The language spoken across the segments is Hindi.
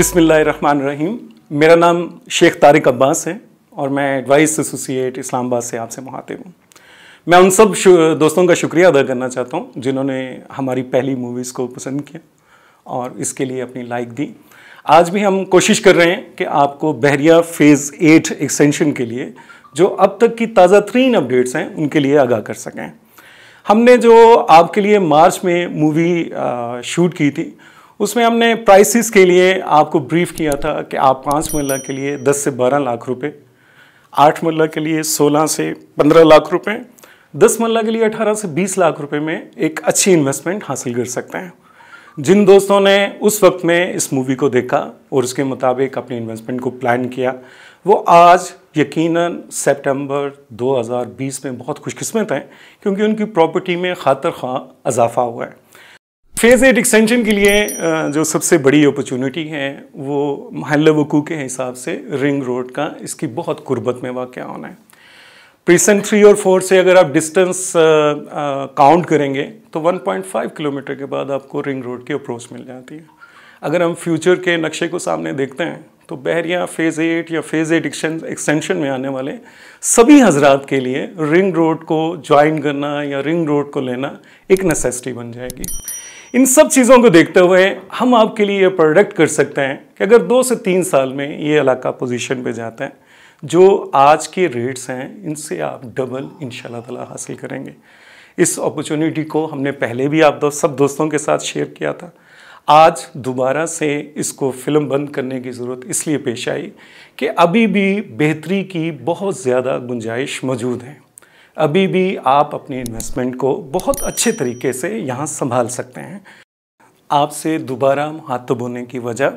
रहीम मेरा नाम शेख तारिक अब्बास है और मैं एडवाइस एसोसिएट इस्लामाबाद से आपसे मुहातिब हूँ मैं उन सब दोस्तों का शुक्रिया अदा करना चाहता हूँ जिन्होंने हमारी पहली मूवीज़ को पसंद किया और इसके लिए अपनी लाइक दी आज भी हम कोशिश कर रहे हैं कि आपको बहरिया फ़ेज़ एट एक्सटेंशन के लिए जो अब तक की ताज़ा तरीन अपडेट्स हैं उनके लिए आगाह कर सकें हमने जो आपके लिए मार्च में मूवी शूट की थी उसमें हमने प्राइसेस के लिए आपको ब्रीफ किया था कि आप पाँच मरला के लिए दस से बारह लाख रुपए आठ मरला के लिए सोलह से पंद्रह लाख रुपए दस मरला के लिए अठारह से बीस लाख रुपए में एक अच्छी इन्वेस्टमेंट हासिल कर सकते हैं जिन दोस्तों ने उस वक्त में इस मूवी को देखा और उसके मुताबिक अपने इन्वेस्टमेंट को प्लान किया वो आज यकीनन सितंबर 2020 में बहुत खुशकिस्मत हैं क्योंकि उनकी प्रॉपर्टी में खातर खां इजाफा हुआ है फेज एट एक्सटेंशन के लिए जो सबसे बड़ी अपॉर्चुनिटी है वो महल वकू के हिसाब से रिंग रोड का इसकी बहुत कुर्बत में वाक़ होना है प्रीसन थ्री और फोर से अगर आप डिस्टेंस काउंट करेंगे तो 1.5 किलोमीटर के बाद आपको रिंग रोड की अप्रोच मिल जाती है अगर हम फ्यूचर के नक्शे को सामने देखते हैं तो बहरिया फेज़ एट या फेज़ एट एक्सटेंशन में आने वाले सभी हजरात के लिए रिंग रोड को ज्वाइन करना या रिंग रोड को लेना एक नेसेसिटी बन जाएगी इन सब चीज़ों को देखते हुए हम आपके लिए ये प्रोडक्ट कर सकते हैं कि अगर दो से तीन साल में ये इलाका पोजीशन पे जाते हैं जो आज के रेट्स हैं इनसे आप डबल इन ताला हासिल करेंगे इस अपॉर्चुनिटी को हमने पहले भी आप दो, सब दोस्तों के साथ शेयर किया था आज दोबारा से इसको फिल्म बंद करने की ज़रूरत इसलिए पेश आई कि अभी भी बेहतरी की बहुत ज़्यादा गुंजाइश मौजूद है अभी भी आप अपनी इन्वेस्टमेंट को बहुत अच्छे तरीके से यहाँ संभाल सकते हैं आपसे दोबारा हाथ धोने की वजह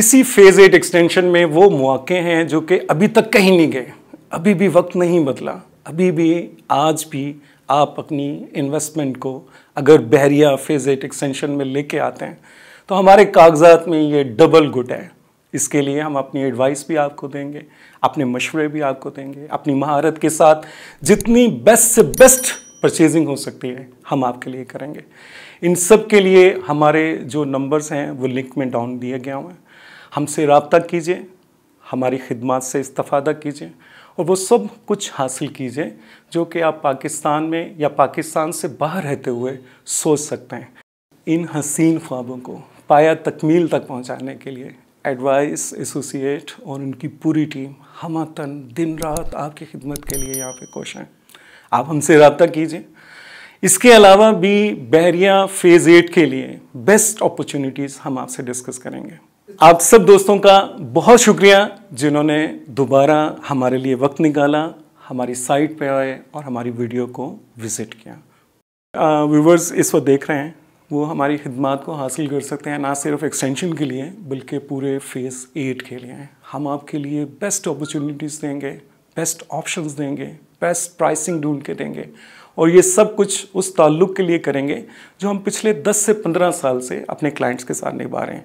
इसी फेज़ एट एक्सटेंशन में वो मौके हैं जो कि अभी तक कहीं नहीं गए अभी भी वक्त नहीं बदला अभी भी आज भी आप अपनी इन्वेस्टमेंट को अगर बहरिया फेज़ एट एक्सटेंशन में लेके आते हैं तो हमारे कागजात में ये डबल गुड है इसके लिए हम अपनी एडवाइस भी आपको देंगे अपने मशवरे भी आपको देंगे अपनी महारत के साथ जितनी बेस्ट से बेस्ट परचेजिंग हो सकती है हम आपके लिए करेंगे इन सब के लिए हमारे जो नंबर्स हैं वो लिंक में डाउन दिए गए हुए हैं हमसे रबता कीजिए हमारी खिदमत से इस्तफ़ादा कीजिए और वो सब कुछ हासिल कीजिए जो कि आप पाकिस्तान में या पाकिस्तान से बाहर रहते हुए सोच सकते हैं इन हसीन ख्वाबों को पाया तकमील तक पहुंचाने के लिए एडवाइस एसोसिएट और उनकी पूरी टीम हम तन दिन रात आपकी खिदमत के लिए यहाँ पे कोश हैं आप हमसे रबता कीजिए इसके अलावा भी बहरिया फेज़ एट के लिए बेस्ट अपॉर्चुनिटीज़ हम आपसे डिस्कस करेंगे आप सब दोस्तों का बहुत शुक्रिया जिन्होंने दोबारा हमारे लिए वक्त निकाला हमारी साइट पे आए और हमारी वीडियो को विज़िट किया व्यूवर्स uh, इस वक्त देख रहे हैं वो हमारी खिदमत को हासिल कर सकते हैं ना सिर्फ एक्सटेंशन के लिए बल्कि पूरे फेज़ एट के लिए हम आपके लिए बेस्ट अपॉर्चुनिटीज़ देंगे बेस्ट ऑप्शंस देंगे बेस्ट प्राइसिंग ढूंढ के देंगे और ये सब कुछ उस ताल्लुक के लिए करेंगे जो हम पिछले 10 से 15 साल से अपने क्लाइंट्स के साथ निभा रहे हैं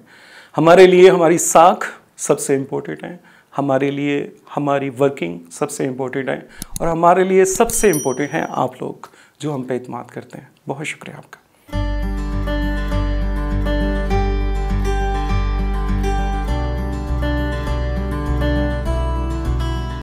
हमारे लिए हमारी साख सबसे इम्पोर्टेंट है हमारे लिए हमारी वर्किंग सबसे इम्पोर्टेंट है और हमारे लिए सबसे इम्पोर्टेंट हैं आप लोग जो हम पे इतमाद करते हैं बहुत शुक्रिया आपका